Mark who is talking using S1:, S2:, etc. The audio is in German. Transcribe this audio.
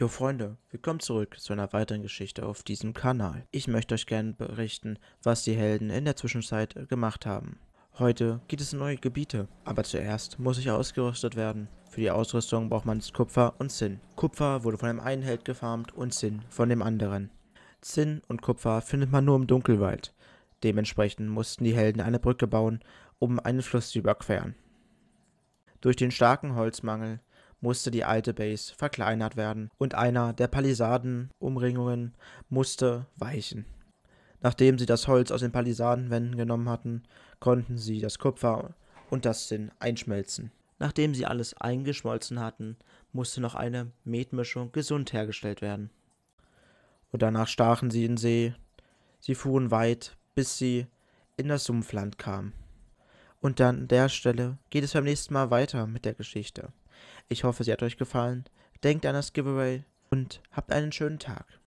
S1: Jo Freunde, willkommen zurück zu einer weiteren Geschichte auf diesem Kanal. Ich möchte euch gerne berichten, was die Helden in der Zwischenzeit gemacht haben. Heute geht es in neue Gebiete, aber zuerst muss ich ausgerüstet werden. Für die Ausrüstung braucht man Kupfer und Zinn. Kupfer wurde von dem einen Held gefarmt und Zinn von dem anderen. Zinn und Kupfer findet man nur im Dunkelwald. Dementsprechend mussten die Helden eine Brücke bauen, um einen Fluss zu überqueren. Durch den starken Holzmangel musste die alte Base verkleinert werden und einer der Palisadenumringungen musste weichen. Nachdem sie das Holz aus den Palisadenwänden genommen hatten, konnten sie das Kupfer und das Zinn einschmelzen. Nachdem sie alles eingeschmolzen hatten, musste noch eine Metmischung gesund hergestellt werden. Und danach stachen sie in See. Sie fuhren weit, bis sie in das Sumpfland kamen. Und dann an der Stelle geht es beim nächsten Mal weiter mit der Geschichte. Ich hoffe, sie hat euch gefallen. Denkt an das Giveaway und habt einen schönen Tag.